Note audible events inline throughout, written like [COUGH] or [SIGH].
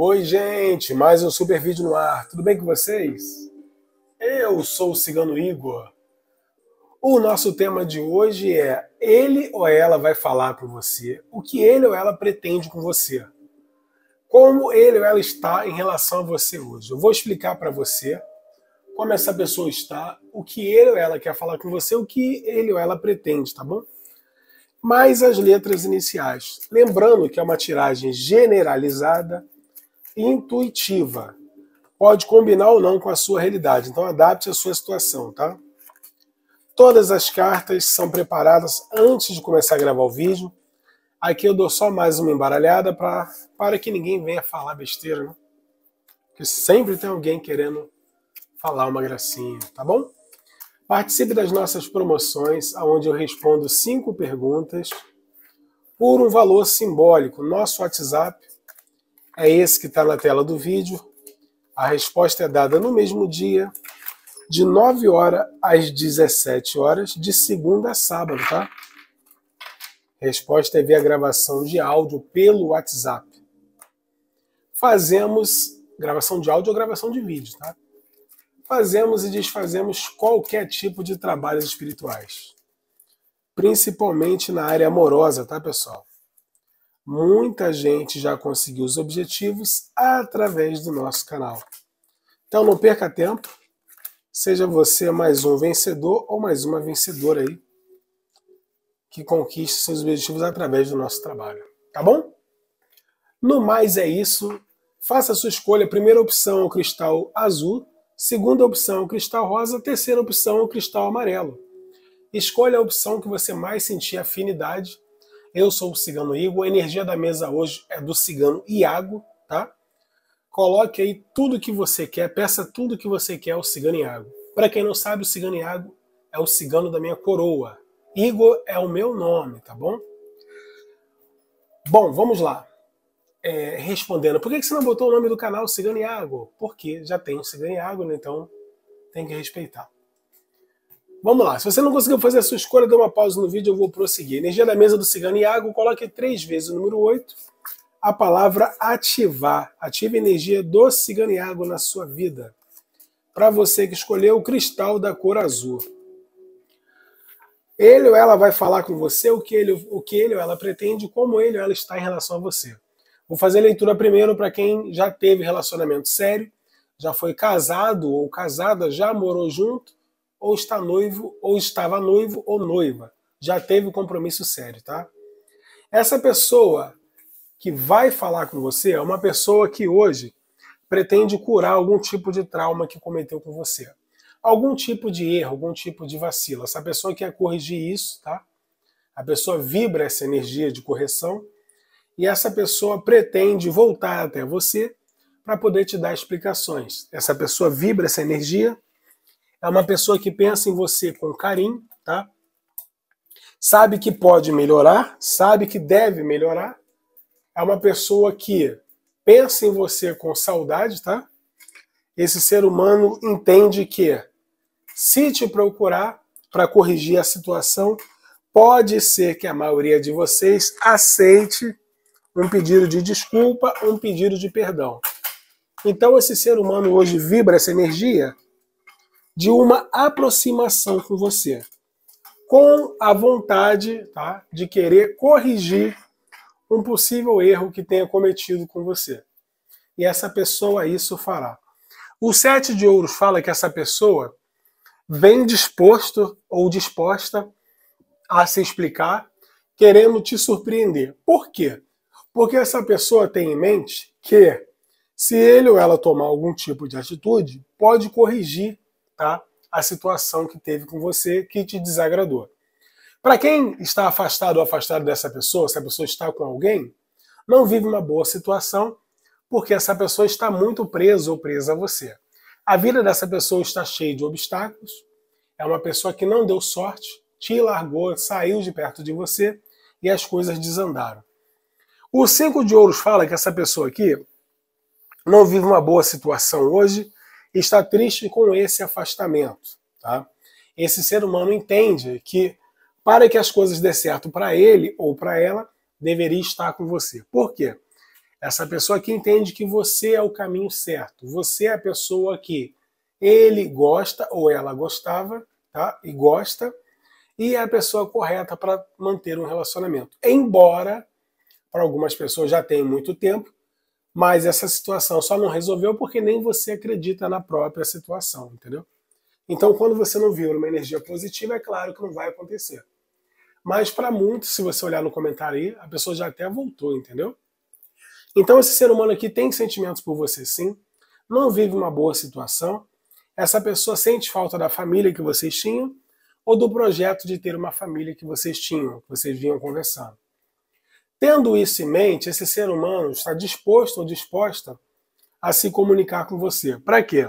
Oi, gente, mais um super vídeo no ar. Tudo bem com vocês? Eu sou o Cigano Igor. O nosso tema de hoje é: ele ou ela vai falar para você o que ele ou ela pretende com você. Como ele ou ela está em relação a você hoje. Eu vou explicar para você como essa pessoa está, o que ele ou ela quer falar com você, o que ele ou ela pretende, tá bom? Mais as letras iniciais. Lembrando que é uma tiragem generalizada intuitiva. Pode combinar ou não com a sua realidade, então adapte a sua situação, tá? Todas as cartas são preparadas antes de começar a gravar o vídeo. Aqui eu dou só mais uma embaralhada pra, para que ninguém venha falar besteira, né? Porque sempre tem alguém querendo falar uma gracinha, tá bom? Participe das nossas promoções, onde eu respondo cinco perguntas por um valor simbólico. Nosso WhatsApp é esse que está na tela do vídeo. A resposta é dada no mesmo dia, de 9 horas às 17 horas, de segunda a sábado, tá? Resposta é via gravação de áudio pelo WhatsApp. Fazemos gravação de áudio ou gravação de vídeo, tá? Fazemos e desfazemos qualquer tipo de trabalhos espirituais, principalmente na área amorosa, tá, pessoal? Muita gente já conseguiu os objetivos através do nosso canal. Então não perca tempo, seja você mais um vencedor ou mais uma vencedora aí que conquiste seus objetivos através do nosso trabalho, tá bom? No mais é isso. Faça a sua escolha. Primeira opção o cristal azul, segunda opção o cristal rosa, terceira opção o cristal amarelo. Escolha a opção que você mais sentir afinidade eu sou o Cigano Igor. A energia da mesa hoje é do Cigano Iago, tá? Coloque aí tudo que você quer, peça tudo que você quer ao Cigano Iago. Para quem não sabe, o Cigano Iago é o cigano da minha coroa. Igor é o meu nome, tá bom? Bom, vamos lá. É, respondendo, por que você não botou o nome do canal Cigano Iago? Porque já tem o Cigano Iago, né? então tem que respeitar. Vamos lá, se você não conseguiu fazer a sua escolha, dê uma pausa no vídeo, eu vou prosseguir. Energia da mesa do Cigano Iago, coloque três vezes o número 8, a palavra ativar. Ative a energia do Cigano Iago na sua vida. Para você que escolheu o cristal da cor azul. Ele ou ela vai falar com você o que ele, o que ele ou ela pretende, como ele ou ela está em relação a você. Vou fazer a leitura primeiro para quem já teve relacionamento sério, já foi casado ou casada, já morou junto ou está noivo, ou estava noivo ou noiva. Já teve um compromisso sério, tá? Essa pessoa que vai falar com você é uma pessoa que hoje pretende curar algum tipo de trauma que cometeu com você. Algum tipo de erro, algum tipo de vacilo. Essa pessoa quer corrigir isso, tá? A pessoa vibra essa energia de correção e essa pessoa pretende voltar até você para poder te dar explicações. Essa pessoa vibra essa energia é uma pessoa que pensa em você com carinho, tá? Sabe que pode melhorar, sabe que deve melhorar. É uma pessoa que pensa em você com saudade, tá? Esse ser humano entende que se te procurar para corrigir a situação, pode ser que a maioria de vocês aceite um pedido de desculpa, um pedido de perdão. Então esse ser humano hoje vibra essa energia de uma aproximação com você, com a vontade tá, de querer corrigir um possível erro que tenha cometido com você. E essa pessoa isso fará. O sete de ouros fala que essa pessoa vem disposto ou disposta a se explicar, querendo te surpreender. Por quê? Porque essa pessoa tem em mente que, se ele ou ela tomar algum tipo de atitude, pode corrigir tá? A situação que teve com você que te desagradou. Para quem está afastado ou afastado dessa pessoa, se a pessoa está com alguém, não vive uma boa situação, porque essa pessoa está muito presa ou presa a você. A vida dessa pessoa está cheia de obstáculos, é uma pessoa que não deu sorte, te largou, saiu de perto de você e as coisas desandaram. O cinco de ouros fala que essa pessoa aqui não vive uma boa situação hoje, está triste com esse afastamento. Tá? Esse ser humano entende que para que as coisas dê certo para ele ou para ela, deveria estar com você. Por quê? Essa pessoa que entende que você é o caminho certo, você é a pessoa que ele gosta ou ela gostava, tá? E gosta, e é a pessoa correta para manter um relacionamento. Embora para algumas pessoas já tenha muito tempo mas essa situação só não resolveu porque nem você acredita na própria situação, entendeu? Então, quando você não vira uma energia positiva, é claro que não vai acontecer. Mas para muitos, se você olhar no comentário aí, a pessoa já até voltou, entendeu? Então, esse ser humano aqui tem sentimentos por você sim, não vive uma boa situação, essa pessoa sente falta da família que vocês tinham ou do projeto de ter uma família que vocês tinham, que vocês vinham conversando. Tendo isso em mente, esse ser humano está disposto ou disposta a se comunicar com você. Para quê?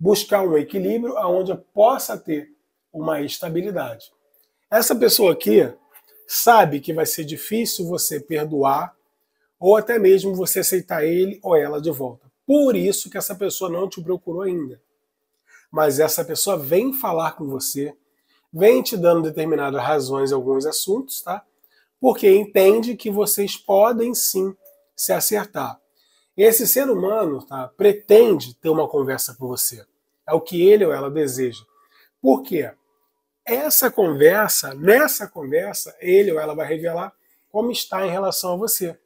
Buscar um equilíbrio aonde possa ter uma estabilidade. Essa pessoa aqui sabe que vai ser difícil você perdoar ou até mesmo você aceitar ele ou ela de volta. Por isso que essa pessoa não te procurou ainda. Mas essa pessoa vem falar com você, vem te dando determinadas razões em alguns assuntos, tá? porque entende que vocês podem sim se acertar. Esse ser humano tá, pretende ter uma conversa com você. É o que ele ou ela deseja. Por quê? Essa conversa, nessa conversa, ele ou ela vai revelar como está em relação a você.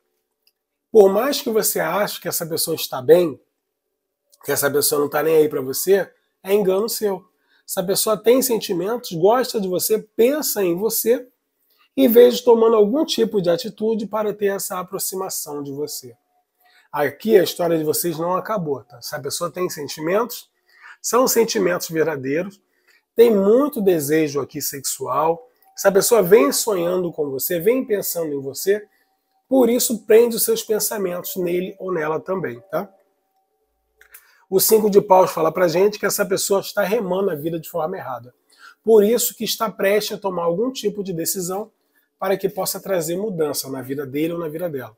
Por mais que você ache que essa pessoa está bem, que essa pessoa não está nem aí para você, é engano seu. Essa pessoa tem sentimentos, gosta de você, pensa em você, em vez de tomando algum tipo de atitude para ter essa aproximação de você. Aqui a história de vocês não acabou, tá? Se a pessoa tem sentimentos, são sentimentos verdadeiros, tem muito desejo aqui sexual, se a pessoa vem sonhando com você, vem pensando em você, por isso prende os seus pensamentos nele ou nela também, tá? O cinco de paus fala pra gente que essa pessoa está remando a vida de forma errada. Por isso que está prestes a tomar algum tipo de decisão para que possa trazer mudança na vida dele ou na vida dela.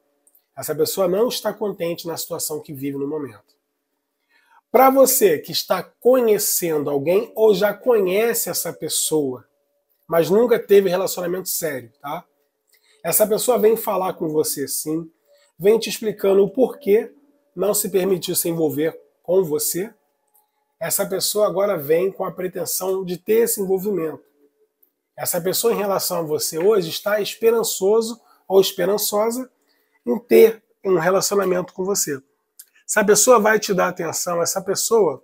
Essa pessoa não está contente na situação que vive no momento. Para você que está conhecendo alguém ou já conhece essa pessoa, mas nunca teve relacionamento sério, tá? Essa pessoa vem falar com você sim, vem te explicando o porquê não se permitiu se envolver com você. Essa pessoa agora vem com a pretensão de ter esse envolvimento. Essa pessoa, em relação a você hoje, está esperançoso ou esperançosa em ter um relacionamento com você. Essa pessoa vai te dar atenção, essa pessoa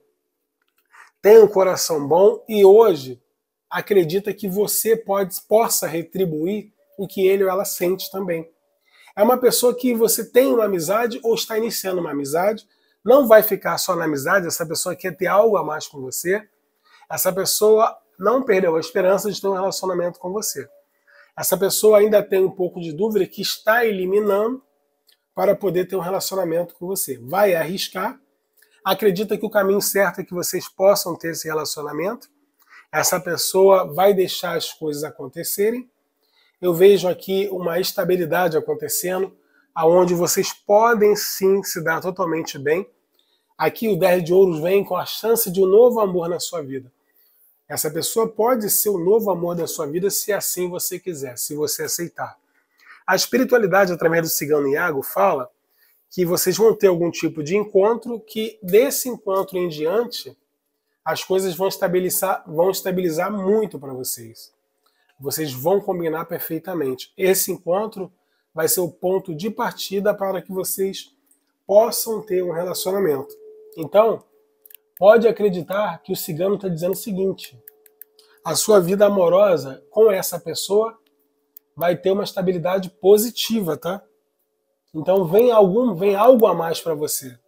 tem um coração bom e hoje acredita que você pode, possa retribuir o que ele ou ela sente também. É uma pessoa que você tem uma amizade ou está iniciando uma amizade, não vai ficar só na amizade, essa pessoa quer ter algo a mais com você. Essa pessoa não perdeu a esperança de ter um relacionamento com você. Essa pessoa ainda tem um pouco de dúvida que está eliminando para poder ter um relacionamento com você. Vai arriscar, acredita que o caminho certo é que vocês possam ter esse relacionamento. Essa pessoa vai deixar as coisas acontecerem. Eu vejo aqui uma estabilidade acontecendo, aonde vocês podem sim se dar totalmente bem. Aqui o 10 de ouros vem com a chance de um novo amor na sua vida. Essa pessoa pode ser o novo amor da sua vida se assim você quiser, se você aceitar. A espiritualidade, através do cigano Iago, fala que vocês vão ter algum tipo de encontro que desse encontro em diante as coisas vão estabilizar, vão estabilizar muito para vocês. Vocês vão combinar perfeitamente. Esse encontro vai ser o ponto de partida para que vocês possam ter um relacionamento. Então, pode acreditar que o cigano está dizendo o seguinte: a sua vida amorosa com essa pessoa vai ter uma estabilidade positiva, tá? Então vem algum, vem algo a mais para você,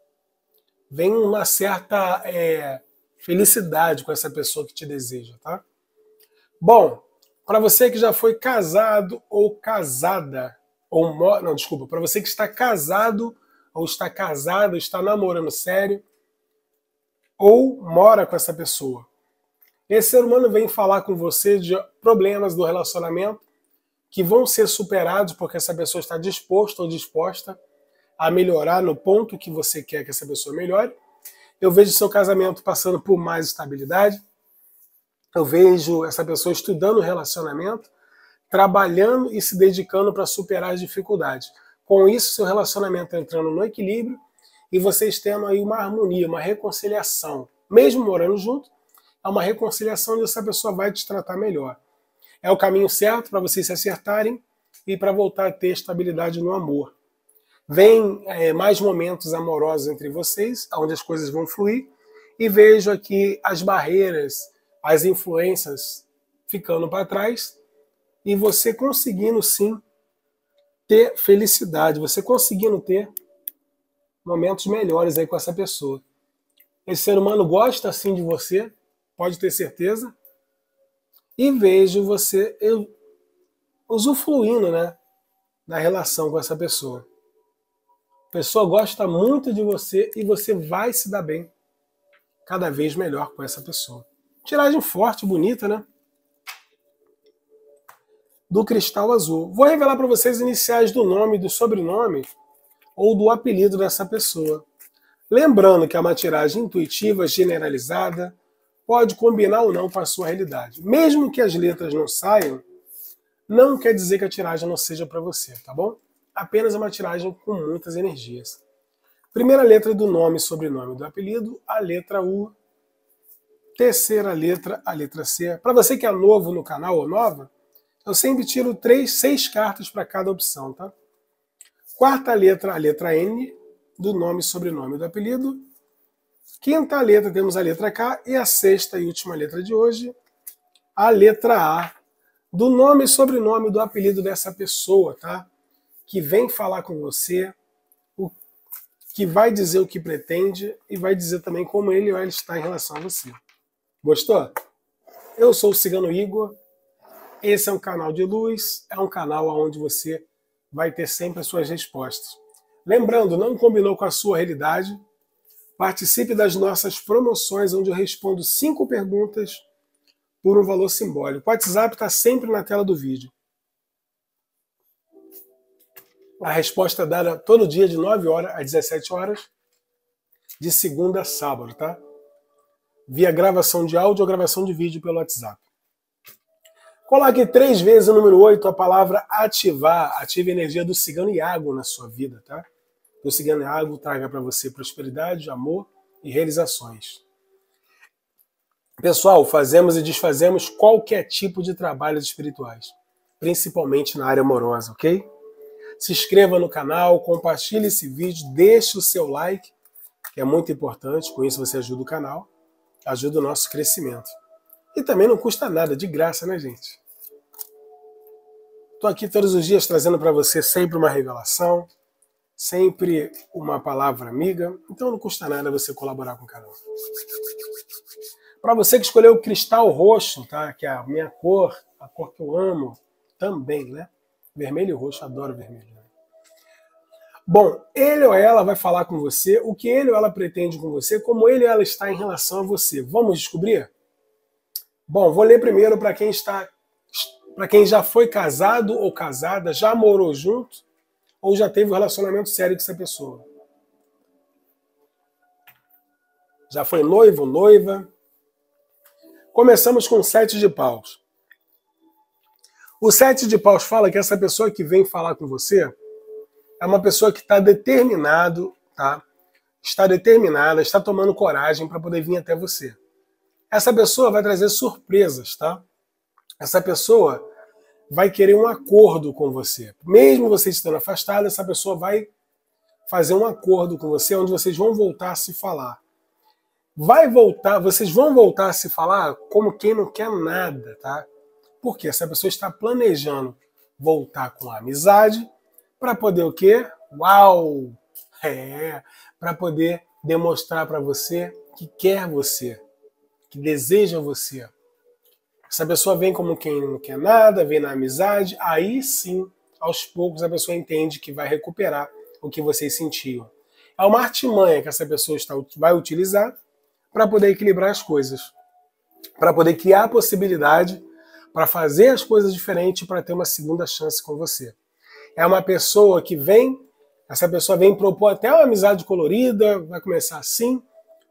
vem uma certa é, felicidade com essa pessoa que te deseja, tá? Bom, para você que já foi casado ou casada ou não, desculpa, para você que está casado ou está casada, está namorando sério, ou mora com essa pessoa. Esse ser humano vem falar com você de problemas do relacionamento que vão ser superados porque essa pessoa está disposta ou disposta a melhorar no ponto que você quer que essa pessoa melhore. Eu vejo seu casamento passando por mais estabilidade. Eu vejo essa pessoa estudando o relacionamento, trabalhando e se dedicando para superar as dificuldades. Com isso, seu relacionamento entrando no equilíbrio e vocês tendo aí uma harmonia, uma reconciliação. Mesmo morando junto, é uma reconciliação e essa pessoa vai te tratar melhor. É o caminho certo para vocês se acertarem e para voltar a ter estabilidade no amor. Vem é, mais momentos amorosos entre vocês, onde as coisas vão fluir, e vejo aqui as barreiras, as influências ficando para trás e você conseguindo sim ter felicidade, você conseguindo ter momentos melhores aí com essa pessoa. Esse ser humano gosta assim de você, pode ter certeza. E vejo você eu, usufruindo, né, na relação com essa pessoa. A pessoa gosta muito de você e você vai se dar bem cada vez melhor com essa pessoa. Tiragem forte, bonita, né? Do cristal azul. Vou revelar para vocês iniciais do nome e do sobrenome ou do apelido dessa pessoa. Lembrando que é uma tiragem intuitiva, generalizada, pode combinar ou não com a sua realidade. Mesmo que as letras não saiam, não quer dizer que a tiragem não seja para você, tá bom? Apenas uma tiragem com muitas energias. Primeira letra do nome e sobrenome do apelido, a letra U. Terceira letra, a letra C. Para você que é novo no canal ou nova, eu sempre tiro três, seis cartas para cada opção, tá? Quarta letra, a letra N, do nome e sobrenome do apelido. Quinta letra, temos a letra K. E a sexta e última letra de hoje, a letra A, do nome e sobrenome do apelido dessa pessoa, tá? Que vem falar com você, o, que vai dizer o que pretende e vai dizer também como ele ou ela está em relação a você. Gostou? Eu sou o Cigano Igor. Esse é um canal de luz, é um canal onde você vai ter sempre as suas respostas. Lembrando, não combinou com a sua realidade? Participe das nossas promoções, onde eu respondo cinco perguntas por um valor simbólico. O WhatsApp está sempre na tela do vídeo. A resposta é dada todo dia de 9 horas às 17 horas, de segunda a sábado, tá? Via gravação de áudio ou gravação de vídeo pelo WhatsApp. Coloque três vezes o número 8, a palavra ativar. Ative a energia do cigano Iago na sua vida, tá? O cigano Iago traga para você prosperidade, amor e realizações. Pessoal, fazemos e desfazemos qualquer tipo de trabalhos espirituais, principalmente na área amorosa, ok? Se inscreva no canal, compartilhe esse vídeo, deixe o seu like, que é muito importante, com isso você ajuda o canal, ajuda o nosso crescimento. E também não custa nada, de graça, né, gente? Estou aqui todos os dias trazendo para você sempre uma revelação, sempre uma palavra amiga, então não custa nada você colaborar com o canal. Para você que escolheu o cristal roxo, tá? que é a minha cor, a cor que eu amo também, né? Vermelho e roxo, adoro vermelho. Bom, ele ou ela vai falar com você o que ele ou ela pretende com você, como ele ou ela está em relação a você. Vamos descobrir? Bom, vou ler primeiro para quem está para quem já foi casado ou casada, já morou junto ou já teve um relacionamento sério com essa pessoa. Já foi noivo, noiva. Começamos com o sete de paus. O sete de paus fala que essa pessoa que vem falar com você é uma pessoa que está determinado, tá? Está determinada, está tomando coragem para poder vir até você. Essa pessoa vai trazer surpresas, tá? Essa pessoa vai querer um acordo com você. Mesmo você estando afastado, essa pessoa vai fazer um acordo com você, onde vocês vão voltar a se falar. Vai voltar, vocês vão voltar a se falar como quem não quer nada, tá? Porque essa pessoa está planejando voltar com a amizade para poder o quê? Uau! É, para poder demonstrar para você que quer você, que deseja você. Essa pessoa vem como quem não quer nada, vem na amizade, aí sim, aos poucos, a pessoa entende que vai recuperar o que vocês sentiam. É uma artimanha que essa pessoa está, vai utilizar para poder equilibrar as coisas, para poder criar a possibilidade para fazer as coisas diferentes para ter uma segunda chance com você. É uma pessoa que vem, essa pessoa vem propor até uma amizade colorida, vai começar assim.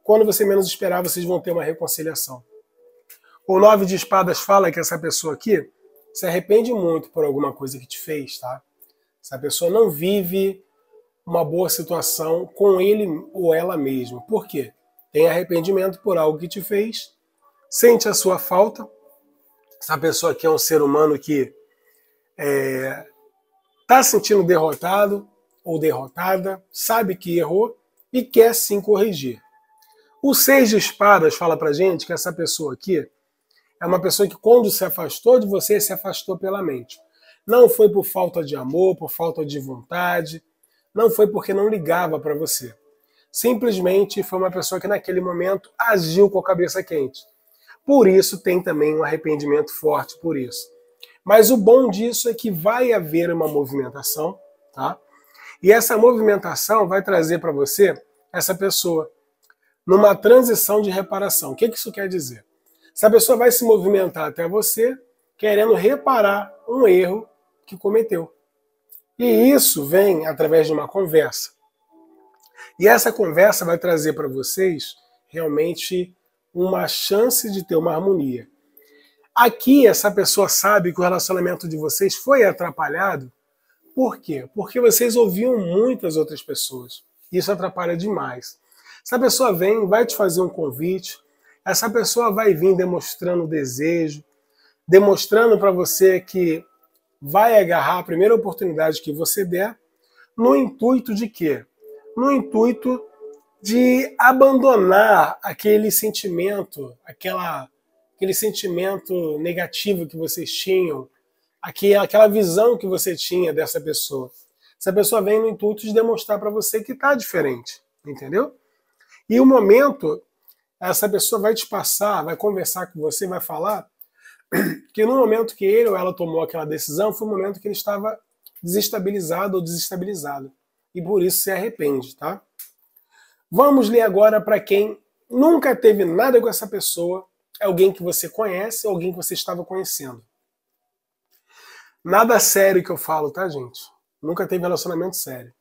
Quando você menos esperar, vocês vão ter uma reconciliação. O nove de espadas fala que essa pessoa aqui se arrepende muito por alguma coisa que te fez, tá? Essa pessoa não vive uma boa situação com ele ou ela mesma. Por quê? Tem arrependimento por algo que te fez, sente a sua falta. Essa pessoa aqui é um ser humano que está é, tá sentindo derrotado ou derrotada, sabe que errou e quer sim corrigir. O seis de espadas fala pra gente que essa pessoa aqui é uma pessoa que, quando se afastou de você, se afastou pela mente. Não foi por falta de amor, por falta de vontade, não foi porque não ligava para você. Simplesmente foi uma pessoa que, naquele momento, agiu com a cabeça quente. Por isso, tem também um arrependimento forte por isso. Mas o bom disso é que vai haver uma movimentação, tá? E essa movimentação vai trazer para você essa pessoa numa transição de reparação. O que, que isso quer dizer? Essa pessoa vai se movimentar até você querendo reparar um erro que cometeu. E isso vem através de uma conversa. E essa conversa vai trazer para vocês realmente uma chance de ter uma harmonia. Aqui essa pessoa sabe que o relacionamento de vocês foi atrapalhado. Por quê? Porque vocês ouviam muitas outras pessoas. Isso atrapalha demais. Se a pessoa vem, vai te fazer um convite, essa pessoa vai vir demonstrando desejo, demonstrando para você que vai agarrar a primeira oportunidade que você der, no intuito de quê? No intuito de abandonar aquele sentimento, aquela, aquele sentimento negativo que vocês tinham, aquela, visão que você tinha dessa pessoa. Essa pessoa vem no intuito de demonstrar para você que está diferente, entendeu? E o momento essa pessoa vai te passar, vai conversar com você, vai falar [CLEARS THROAT] que no momento que ele ou ela tomou aquela decisão, foi o momento que ele estava desestabilizado ou desestabilizado. E por isso se arrepende, tá? Vamos ler agora para quem nunca teve nada com essa pessoa, é alguém que você conhece, alguém que você estava conhecendo. Nada sério que eu falo, tá, gente? Nunca teve relacionamento sério.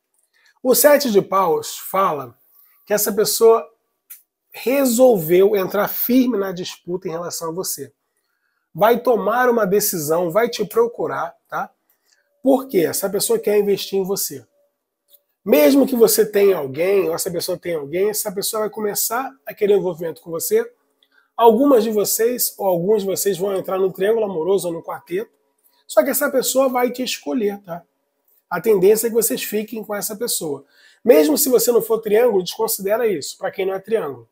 O Sete de Paus fala que essa pessoa resolveu entrar firme na disputa em relação a você. Vai tomar uma decisão, vai te procurar, tá? Porque essa pessoa quer investir em você. Mesmo que você tenha alguém, ou essa pessoa tenha alguém, essa pessoa vai começar aquele envolvimento com você. Algumas de vocês, ou alguns de vocês, vão entrar no triângulo amoroso ou no quarteto. Só que essa pessoa vai te escolher, tá? A tendência é que vocês fiquem com essa pessoa. Mesmo se você não for triângulo, desconsidera isso, para quem não é triângulo.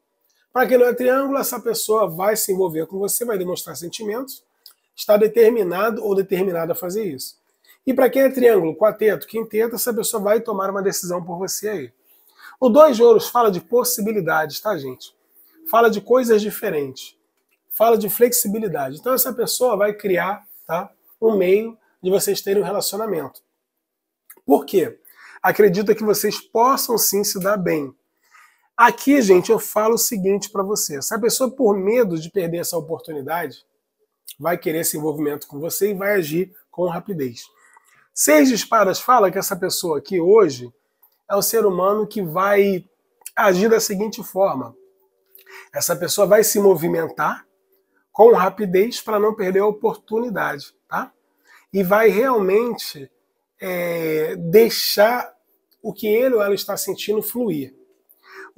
Para quem não é triângulo, essa pessoa vai se envolver com você, vai demonstrar sentimentos, está determinado ou determinada a fazer isso. E para quem é triângulo, quarteto, quinteto, essa pessoa vai tomar uma decisão por você aí. O dois de ouros fala de possibilidades, tá, gente? Fala de coisas diferentes. Fala de flexibilidade. Então essa pessoa vai criar, tá, um meio de vocês terem um relacionamento. Por quê? Acredita que vocês possam sim se dar bem. Aqui, gente, eu falo o seguinte para você: se a pessoa, por medo de perder essa oportunidade, vai querer esse envolvimento com você e vai agir com rapidez. Seis disparos fala que essa pessoa aqui hoje é o ser humano que vai agir da seguinte forma: essa pessoa vai se movimentar com rapidez para não perder a oportunidade, tá? E vai realmente é, deixar o que ele ou ela está sentindo fluir.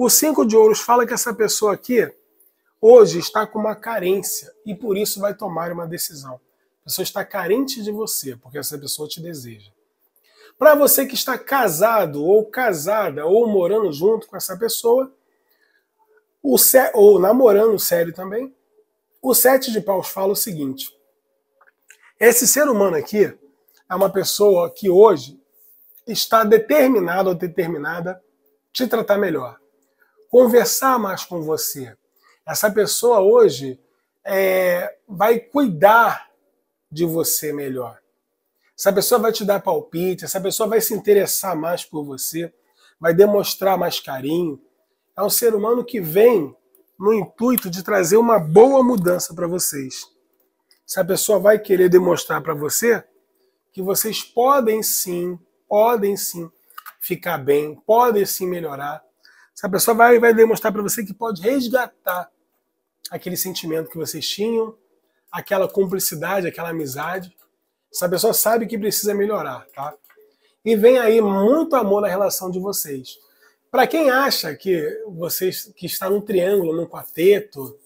O cinco de ouros fala que essa pessoa aqui hoje está com uma carência e por isso vai tomar uma decisão. A pessoa está carente de você, porque essa pessoa te deseja. Para você que está casado ou casada ou morando junto com essa pessoa, ou namorando sério também, o sete de paus fala o seguinte: esse ser humano aqui é uma pessoa que hoje está determinado ou determinada te tratar melhor conversar mais com você. Essa pessoa hoje é, vai cuidar de você melhor. Essa pessoa vai te dar palpite, essa pessoa vai se interessar mais por você, vai demonstrar mais carinho. É um ser humano que vem no intuito de trazer uma boa mudança para vocês. Essa pessoa vai querer demonstrar para você que vocês podem sim, podem sim ficar bem, podem sim melhorar, essa pessoa vai, vai demonstrar para você que pode resgatar aquele sentimento que vocês tinham, aquela cumplicidade, aquela amizade. Essa pessoa sabe que precisa melhorar, tá? E vem aí muito amor na relação de vocês. Para quem acha que vocês que está num triângulo, num quarteto,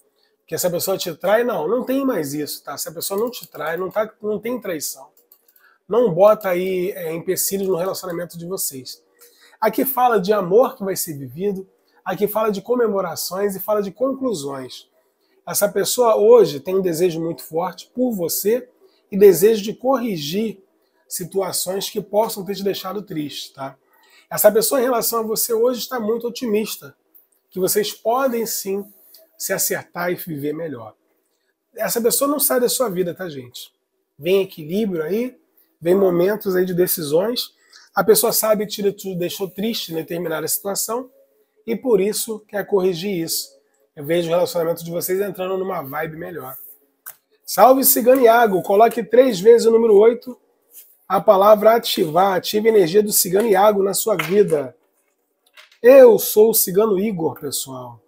que essa pessoa te trai, não, não tem mais isso, tá? Essa pessoa não te trai, não, tá, não tem traição. Não bota aí é, empecilhos no relacionamento de vocês. Aqui fala de amor que vai ser vivido, aqui fala de comemorações e fala de conclusões. Essa pessoa hoje tem um desejo muito forte por você e desejo de corrigir situações que possam ter te deixado triste, tá? Essa pessoa em relação a você hoje está muito otimista, que vocês podem sim se acertar e viver melhor. Essa pessoa não sai da sua vida, tá, gente? Vem equilíbrio aí, vem momentos aí de decisões a pessoa sabe que te deixou triste em determinada situação e por isso quer corrigir isso. Eu vejo o relacionamento de vocês entrando numa vibe melhor. Salve Cigano Iago, coloque três vezes o número 8, a palavra ativar, ative a energia do Cigano Iago na sua vida. Eu sou o Cigano Igor, pessoal.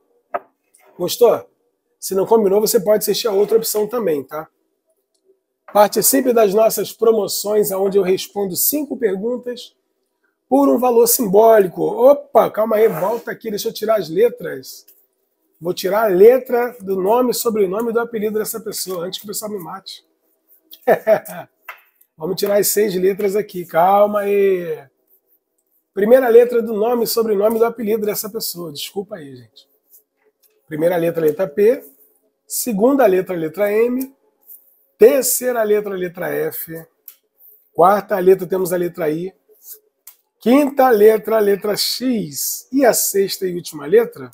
Gostou? Se não combinou, você pode assistir a outra opção também, tá? Participe das nossas promoções, onde eu respondo cinco perguntas por um valor simbólico. Opa, calma aí, volta aqui, deixa eu tirar as letras. Vou tirar a letra do nome, sobrenome e do apelido dessa pessoa, antes que o pessoal me mate. [LAUGHS] Vamos tirar as seis letras aqui, calma aí. Primeira letra do nome, sobrenome e do apelido dessa pessoa, desculpa aí, gente. Primeira letra, letra P. Segunda letra, letra M. Terceira letra, letra F. Quarta letra, temos a letra I. Quinta letra, letra X. E a sexta e última letra,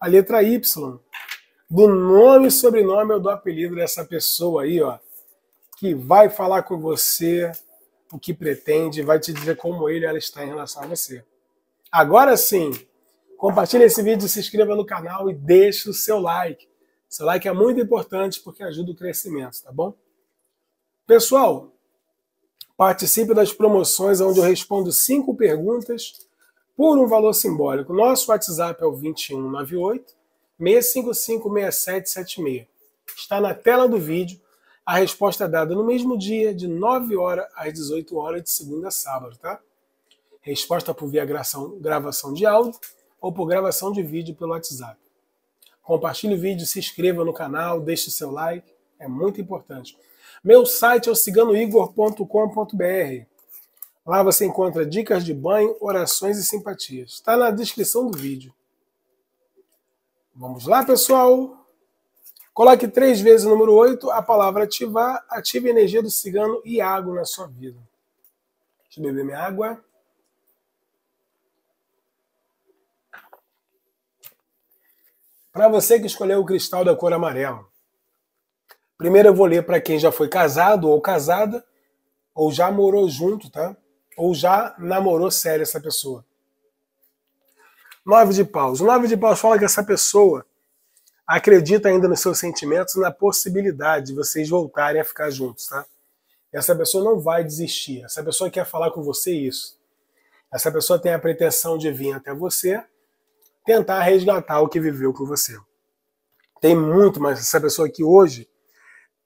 a letra Y. Do nome e sobrenome ou do apelido dessa pessoa aí, ó. Que vai falar com você o que pretende, vai te dizer como ele ela está em relação a você. Agora sim, compartilhe esse vídeo, se inscreva no canal e deixe o seu like. Seu like é muito importante porque ajuda o crescimento, tá bom? Pessoal, participe das promoções onde eu respondo cinco perguntas por um valor simbólico. Nosso WhatsApp é o 2198 655 6776. Está na tela do vídeo. A resposta é dada no mesmo dia, de 9 horas às 18 horas, de segunda a sábado, tá? Resposta por via gravação, gravação de áudio ou por gravação de vídeo pelo WhatsApp. Compartilhe o vídeo, se inscreva no canal, deixe o seu like, é muito importante. Meu site é o ciganoigor.com.br. Lá você encontra dicas de banho, orações e simpatias. Está na descrição do vídeo. Vamos lá, pessoal? Coloque três vezes o número 8, a palavra ativar, ative a energia do cigano e água na sua vida. Deixa eu beber minha água. Para você que escolheu o cristal da cor amarela, primeiro eu vou ler para quem já foi casado ou casada, ou já morou junto, tá? Ou já namorou sério essa pessoa. Nove de paus. O nove de paus fala que essa pessoa acredita ainda nos seus sentimentos e na possibilidade de vocês voltarem a ficar juntos, tá? Essa pessoa não vai desistir. Essa pessoa quer falar com você isso. Essa pessoa tem a pretensão de vir até você tentar resgatar o que viveu com você. Tem muito mais. Essa pessoa aqui hoje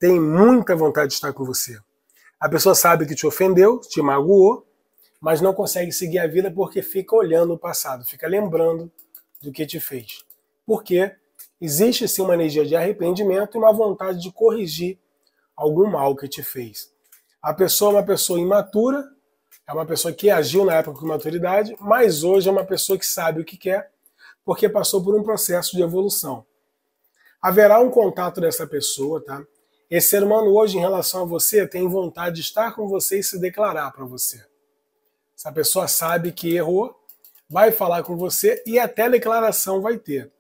tem muita vontade de estar com você. A pessoa sabe que te ofendeu, te magoou, mas não consegue seguir a vida porque fica olhando o passado, fica lembrando do que te fez. Porque existe sim uma energia de arrependimento e uma vontade de corrigir algum mal que te fez. A pessoa é uma pessoa imatura, é uma pessoa que agiu na época com maturidade, mas hoje é uma pessoa que sabe o que quer porque passou por um processo de evolução. Haverá um contato dessa pessoa, tá? Esse ser humano hoje, em relação a você, tem vontade de estar com você e se declarar para você. Essa pessoa sabe que errou, vai falar com você e até declaração vai ter.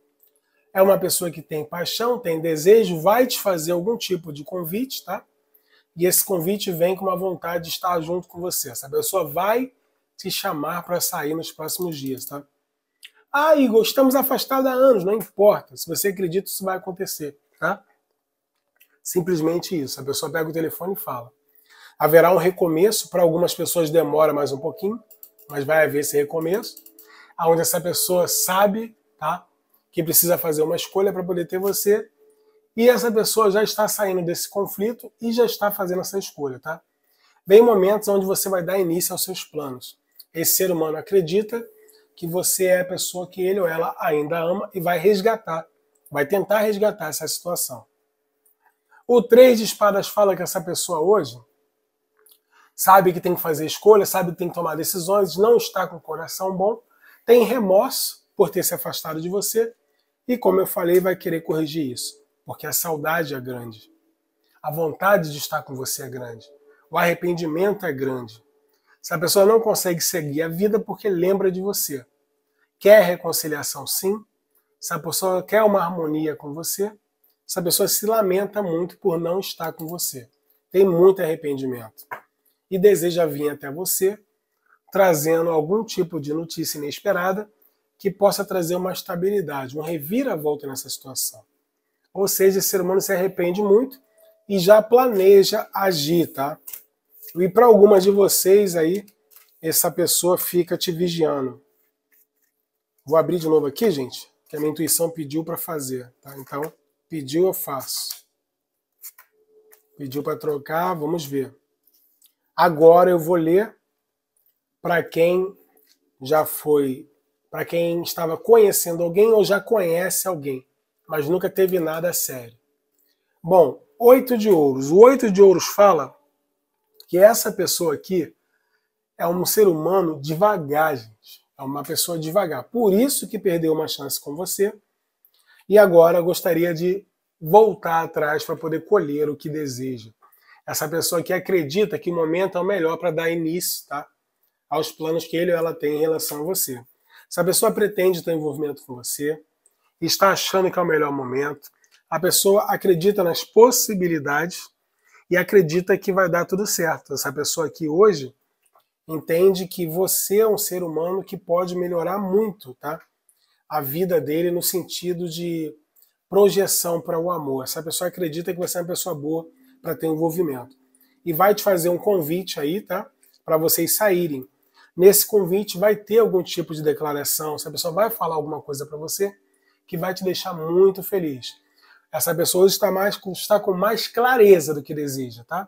É uma pessoa que tem paixão, tem desejo, vai te fazer algum tipo de convite, tá? E esse convite vem com uma vontade de estar junto com você. Essa pessoa vai te chamar para sair nos próximos dias, tá? Ah, Igor, estamos afastados há anos, não importa. Se você acredita, isso vai acontecer, tá? Simplesmente isso. A pessoa pega o telefone e fala. Haverá um recomeço, para algumas pessoas demora mais um pouquinho, mas vai haver esse recomeço, onde essa pessoa sabe, tá? Que precisa fazer uma escolha para poder ter você. E essa pessoa já está saindo desse conflito e já está fazendo essa escolha, tá? Vem momentos onde você vai dar início aos seus planos. Esse ser humano acredita que você é a pessoa que ele ou ela ainda ama e vai resgatar, vai tentar resgatar essa situação. O três de espadas fala que essa pessoa hoje sabe que tem que fazer escolha, sabe que tem que tomar decisões, não está com o coração bom, tem remorso por ter se afastado de você e, como eu falei, vai querer corrigir isso, porque a saudade é grande, a vontade de estar com você é grande, o arrependimento é grande. Se a pessoa não consegue seguir a vida porque lembra de você. Quer reconciliação, sim. Se a pessoa quer uma harmonia com você, essa pessoa se lamenta muito por não estar com você. Tem muito arrependimento. E deseja vir até você trazendo algum tipo de notícia inesperada que possa trazer uma estabilidade, um reviravolta nessa situação. Ou seja, o ser humano se arrepende muito e já planeja agir, tá? E para algumas de vocês aí, essa pessoa fica te vigiando. Vou abrir de novo aqui, gente, que a minha intuição pediu para fazer. Tá? Então, pediu, eu faço. Pediu para trocar, vamos ver. Agora eu vou ler para quem já foi, para quem estava conhecendo alguém ou já conhece alguém, mas nunca teve nada sério. Bom, oito de ouros. O oito de ouros fala que essa pessoa aqui é um ser humano devagar, gente. É uma pessoa devagar. Por isso que perdeu uma chance com você e agora gostaria de voltar atrás para poder colher o que deseja. Essa pessoa que acredita que o momento é o melhor para dar início tá? aos planos que ele ou ela tem em relação a você. Essa pessoa pretende ter envolvimento com você, está achando que é o melhor momento, a pessoa acredita nas possibilidades e acredita que vai dar tudo certo. Essa pessoa aqui hoje entende que você é um ser humano que pode melhorar muito, tá? A vida dele no sentido de projeção para o amor. Essa pessoa acredita que você é uma pessoa boa para ter envolvimento. E vai te fazer um convite aí, tá? Para vocês saírem. Nesse convite vai ter algum tipo de declaração, essa pessoa vai falar alguma coisa para você que vai te deixar muito feliz. Essa pessoa está, mais, está com mais clareza do que deseja, tá?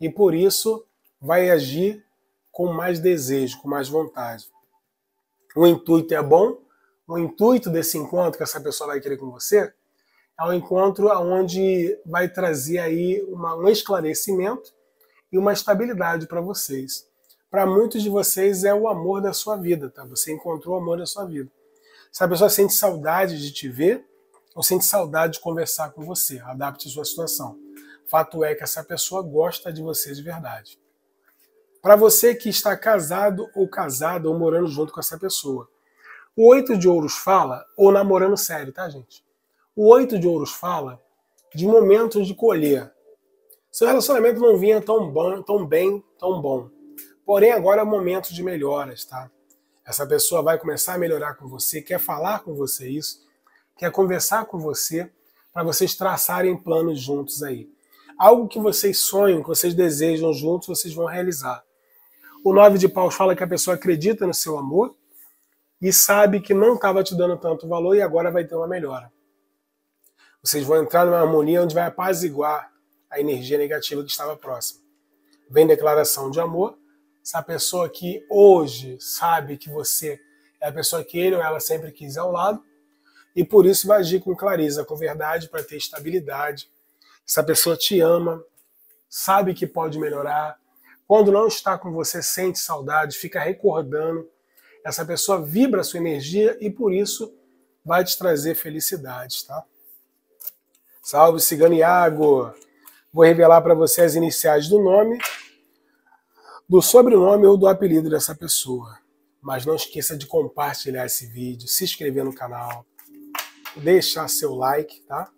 E por isso vai agir com mais desejo, com mais vontade. O intuito é bom, o intuito desse encontro que essa pessoa vai querer com você é um encontro onde vai trazer aí uma, um esclarecimento e uma estabilidade para vocês. Para muitos de vocês é o amor da sua vida, tá? Você encontrou o amor da sua vida. Se a pessoa sente saudade de te ver, ou sente saudade de conversar com você, adapte sua situação. Fato é que essa pessoa gosta de você de verdade. Para você que está casado ou casada ou morando junto com essa pessoa, o oito de ouros fala, ou namorando sério, tá, gente? O oito de ouros fala de momentos de colher. Seu relacionamento não vinha tão bom, tão bem, tão bom. Porém, agora é momento de melhoras, tá? Essa pessoa vai começar a melhorar com você, quer falar com você isso, Quer é conversar com você para vocês traçarem planos juntos aí. Algo que vocês sonham, que vocês desejam juntos, vocês vão realizar. O nove de paus fala que a pessoa acredita no seu amor e sabe que não estava te dando tanto valor e agora vai ter uma melhora. Vocês vão entrar numa harmonia onde vai apaziguar a energia negativa que estava próxima. Vem declaração de amor. Se a pessoa que hoje sabe que você é a pessoa que ele ou ela sempre quis ao lado, e por isso vai agir com clareza, com verdade, para ter estabilidade. Essa pessoa te ama, sabe que pode melhorar. Quando não está com você, sente saudade, fica recordando. Essa pessoa vibra a sua energia e por isso vai te trazer felicidade, tá? Salve, Cigano Iago! Vou revelar para você as iniciais do nome, do sobrenome ou do apelido dessa pessoa. Mas não esqueça de compartilhar esse vídeo, se inscrever no canal, deixar seu like, tá?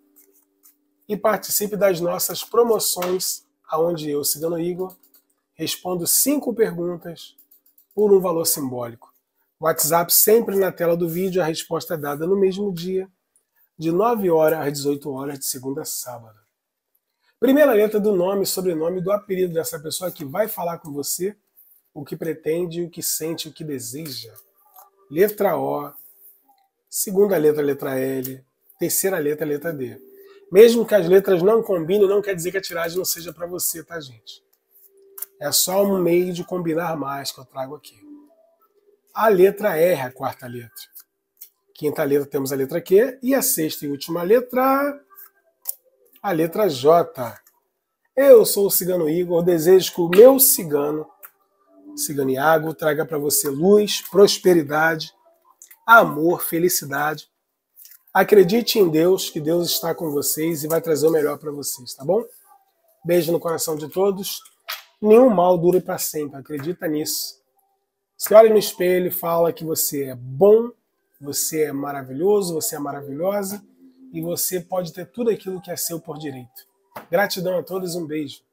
E participe das nossas promoções, aonde eu, Cigano Igor, respondo cinco perguntas por um valor simbólico. WhatsApp sempre na tela do vídeo, a resposta é dada no mesmo dia, de 9 horas às 18 horas, de segunda a sábado. Primeira letra do nome, sobrenome, do apelido dessa pessoa que vai falar com você o que pretende, o que sente, o que deseja. Letra O, segunda letra, letra L, terceira letra, letra D. Mesmo que as letras não combinem, não quer dizer que a tiragem não seja para você, tá, gente? É só um meio de combinar mais que eu trago aqui. A letra R, a quarta letra. Quinta letra temos a letra Q. E a sexta e última letra, a letra J. Eu sou o Cigano Igor, desejo que o meu cigano, Cigano Iago, traga para você luz, prosperidade amor, felicidade. Acredite em Deus, que Deus está com vocês e vai trazer o melhor para vocês, tá bom? Beijo no coração de todos. Nenhum mal dure para sempre, acredita nisso. Se olha no espelho e fala que você é bom, você é maravilhoso, você é maravilhosa e você pode ter tudo aquilo que é seu por direito. Gratidão a todos, um beijo.